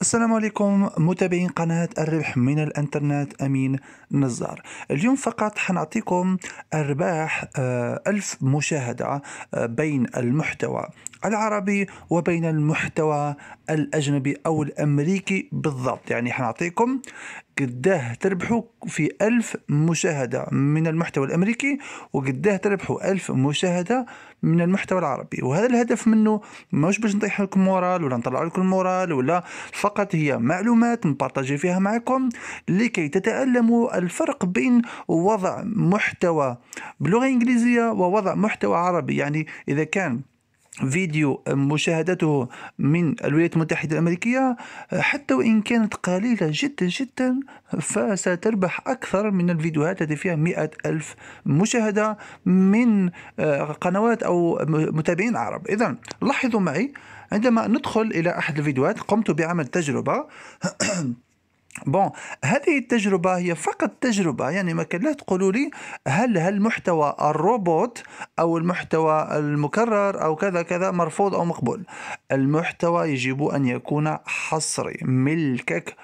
السلام عليكم متابعين قناة الربح من الانترنت أمين نزار اليوم فقط حنعطيكم أرباح آه، ألف مشاهدة آه، بين المحتوى العربي وبين المحتوى الأجنبي أو الأمريكي بالضبط يعني حنعطيكم قداه تربحوا في ألف مشاهدة من المحتوى الأمريكي وقداه تربحوا ألف مشاهدة من المحتوى العربي وهذا الهدف منه مش باش نطيح لكم مورال ولا نطلع لكم المورال ولا فقط هي معلومات نبارطاجي فيها معكم لكي تتألموا الفرق بين وضع محتوى بلغة إنجليزية ووضع محتوى عربي يعني إذا كان فيديو مشاهدته من الولايات المتحدة الأمريكية حتى وإن كانت قليلة جدا جدا فستربح أكثر من الفيديوهات التي فيها مئة ألف مشاهدة من آه، قنوات أو متابعين عرب إذا لاحظوا معي عندما ندخل إلى أحد الفيديوهات قمت بعمل تجربة بون هذه التجربة هي فقط تجربة يعني ما كان لا تقولوا لي هل هل محتوى الروبوت أو المحتوى المكرر أو كذا كذا مرفوض أو مقبول المحتوى يجب أن يكون حصري ملكك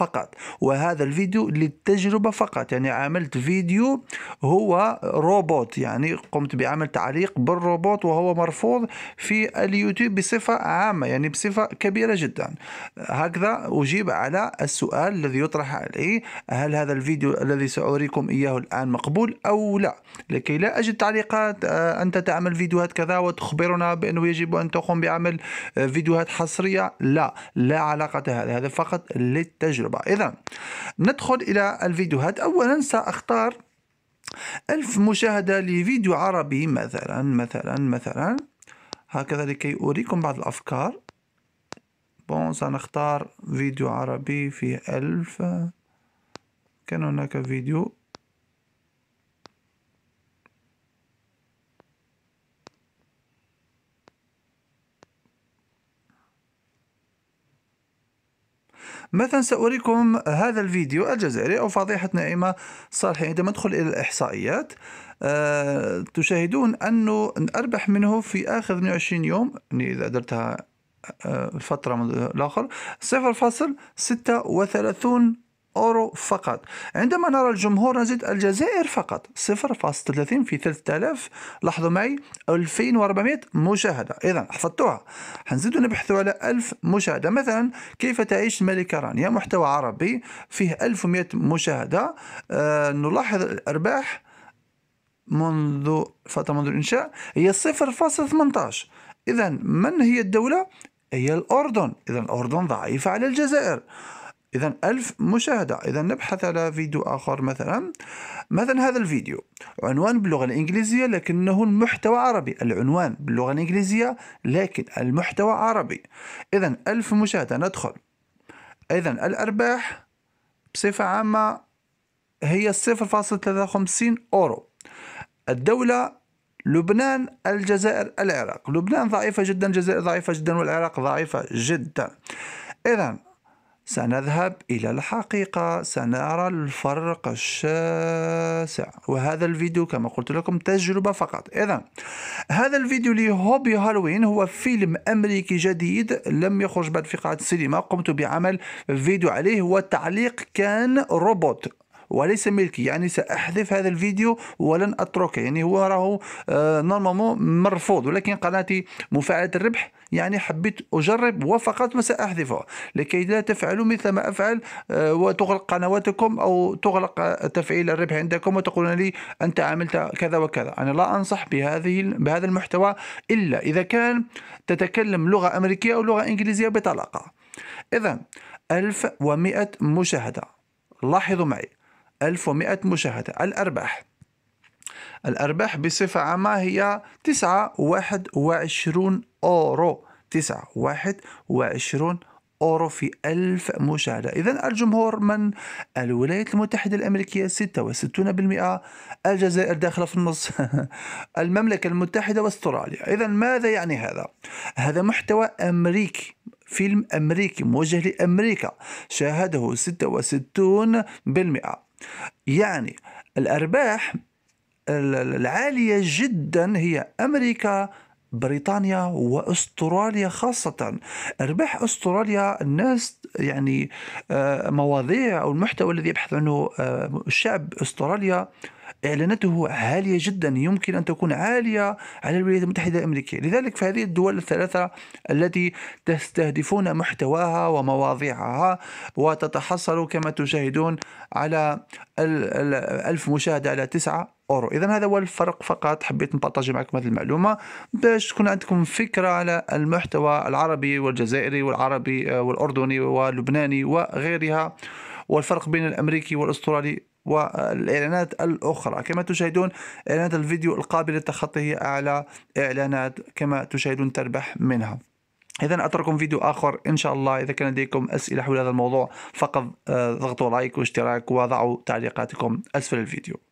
فقط وهذا الفيديو للتجربة فقط يعني عملت فيديو هو روبوت يعني قمت بعمل تعليق بالروبوت وهو مرفوض في اليوتيوب بصفة عامة يعني بصفة كبيرة جدا هكذا أجيب على السؤال الذي يطرح علي هل هذا الفيديو الذي سأريكم إياه الآن مقبول أو لا لكي لا أجد تعليقات آه، أنت تعمل فيديوهات كذا وتخبرنا بأنه يجب أن تقوم بعمل آه، فيديوهات حصرية لا لا علاقة هذا هذا فقط للتجربة التجربة إذا ندخل إلى الفيديوهات أولا سأختار ألف مشاهدة لفيديو عربي مثلا مثلا مثلا هكذا لكي أريكم بعض الأفكار بون سنختار فيديو عربي فيه ألف كان هناك فيديو مثلا سأريكم هذا الفيديو الجزائري أو فضيحة نائمة صالحي عندما ندخل إلى الإحصائيات أه تشاهدون أنه أربح منه في آخر 22 يوم يعني إذا درتها الفترة آه، الآخر صفر فاصل ستة وثلاثون أورو فقط عندما نرى الجمهور نزيد الجزائر فقط 0.30 في 3000 لاحظوا معي 2400 مشاهدة إذا حفظتوها حنزيدوا نبحثوا على 1000 مشاهدة مثلا كيف تعيش الملكة رانيا محتوى عربي فيه 1100 مشاهدة أه نلاحظ الأرباح منذ فترة منذ الإنشاء هي 0.18 إذا من هي الدولة؟ هي الأردن إذا الأردن ضعيفة على الجزائر إذا ألف مشاهدة إذا نبحث على فيديو آخر مثلا مثلا هذا الفيديو عنوان باللغة الإنجليزية لكنه المحتوى عربي العنوان باللغة الإنجليزية لكن المحتوى عربي إذا ألف مشاهدة ندخل إذا الأرباح بصفة عامة هي 0.53 أورو الدولة لبنان الجزائر العراق لبنان ضعيفة جدا الجزائر ضعيفة جدا والعراق ضعيفة جدا إذا سنذهب إلى الحقيقة سنرى الفرق الشاسع وهذا الفيديو كما قلت لكم تجربة فقط إذا هذا الفيديو لهوبي هالوين هو فيلم أمريكي جديد لم يخرج بعد في قاعة السينما قمت بعمل فيديو عليه والتعليق كان روبوت وليس ملكي يعني سأحذف هذا الفيديو ولن أتركه يعني هو راهو نورمالمون آه، مرفوض ولكن قناتي مفاعلة الربح يعني حبيت أجرب وفقط ساحذفه لكي لا تفعلوا مثل ما أفعل آه، وتغلق قنواتكم أو تغلق تفعيل الربح عندكم وتقولون لي أنت عملت كذا وكذا أنا لا أنصح بهذه بهذا المحتوى إلا إذا كان تتكلم لغة أمريكية أو لغة إنجليزية بطلاقة إذا 1100 مشاهدة لاحظوا معي 1100 مشاهدة الأرباح الأرباح بصفة عامة هي 9.21 أورو 9.21 أورو في ألف مشاهدة إذا الجمهور من الولايات المتحدة الأمريكية 66% الجزائر داخلة في النص المملكة المتحدة واستراليا إذا ماذا يعني هذا؟ هذا محتوى أمريكي فيلم أمريكي موجه لأمريكا شاهده 66% يعني الأرباح العالية جدا هي أمريكا بريطانيا واستراليا خاصة ارباح استراليا الناس يعني آه، مواضيع او المحتوى الذي يبحث عنه آه، شعب استراليا اعلاناته عاليه جدا يمكن ان تكون عاليه على الولايات المتحده الامريكيه لذلك فهذه الدول الثلاثه التي تستهدفون محتواها ومواضيعها وتتحصل كما تشاهدون على ألف مشاهدة على تسعة أورو إذا هذا هو الفرق فقط حبيت نبارطاجي معكم هذه المعلومة باش تكون عندكم فكرة على المحتوى العربي والجزائري والعربي آه، والأردني واللبناني وغيرها والفرق بين الأمريكي والأسترالي والإعلانات الأخرى كما تشاهدون إعلانات الفيديو القابلة للتخطي أعلى إعلانات كما تشاهدون تربح منها إذا أترككم فيديو آخر إن شاء الله إذا كان لديكم أسئلة حول هذا الموضوع فقط آه، ضغطوا لايك واشتراك وضعوا تعليقاتكم أسفل الفيديو